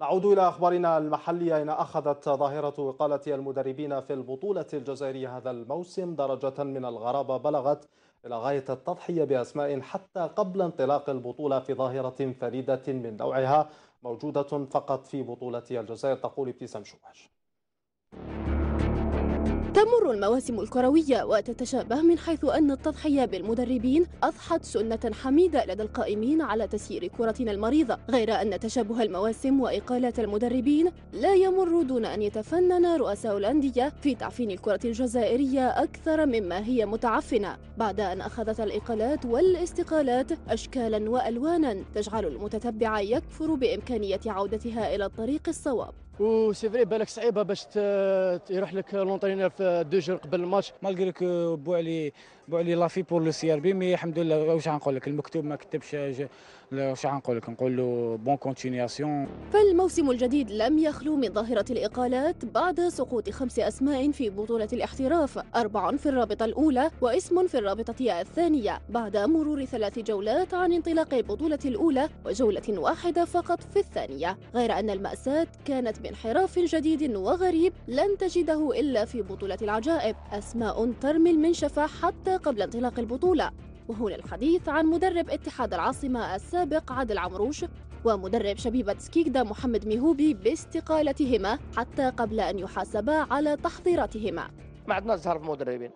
نعود إلى أخبارنا المحلية إن أخذت ظاهرة وقالة المدربين في البطولة الجزائرية هذا الموسم درجة من الغرابة بلغت إلى غاية التضحية بأسماء حتى قبل انطلاق البطولة في ظاهرة فريدة من نوعها موجودة فقط في بطولة الجزائر تقول ابتسام شواش. تمر المواسم الكروية وتتشابه من حيث أن التضحية بالمدربين أضحت سنة حميدة لدى القائمين على تسيير كرتنا المريضة غير أن تشابه المواسم وإقالات المدربين لا يمر دون أن يتفنن رؤساء الأندية في تعفين الكرة الجزائرية أكثر مما هي متعفنة بعد أن أخذت الإقالات والاستقالات أشكالا وألوانا تجعل المتتبع يكفر بإمكانية عودتها إلى الطريق الصواب و سي فري بالك صعيبه باش يروح لك لونترينير في دو جور قبل الماتش مالغري كو بو علي بو علي لافي بور لو سي ار بي مي الحمد لله واش غنقول لك المكتوب ما كتبش واش غنقول لك نقول له بون كونتينياسيون فالموسم الجديد لم يخلو من ظاهره الاقالات بعد سقوط خمس اسماء في بطوله الاحتراف اربع في الرابطه الاولى واسم في الرابطه الثانيه بعد مرور ثلاث جولات عن انطلاق البطوله الاولى وجوله واحده فقط في الثانيه غير ان الماساه كانت بانحراف جديد وغريب لن تجده إلا في بطولة العجائب أسماء ترمي المنشفة حتى قبل انطلاق البطولة وهنا الحديث عن مدرب اتحاد العاصمة السابق عادل عمروش ومدرب شبيبة سكيكدا محمد ميهوبي باستقالتهما حتى قبل أن يحاسبا على تحضيراتهما ما عندنا الزهر في مدربين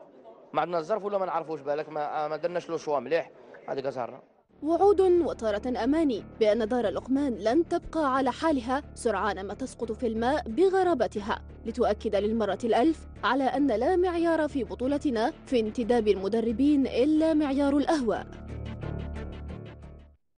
ما عندنا الظرف ولا ما نعرفوش بالك ما درناش له شوا مليح هذيك زهرنا وعود وتارة أماني بأن دار لقمان لن تبقى على حالها سرعان ما تسقط في الماء بغرابتها لتؤكد للمرة الألف على أن لا معيار في بطولتنا في انتداب المدربين إلا معيار الأهواء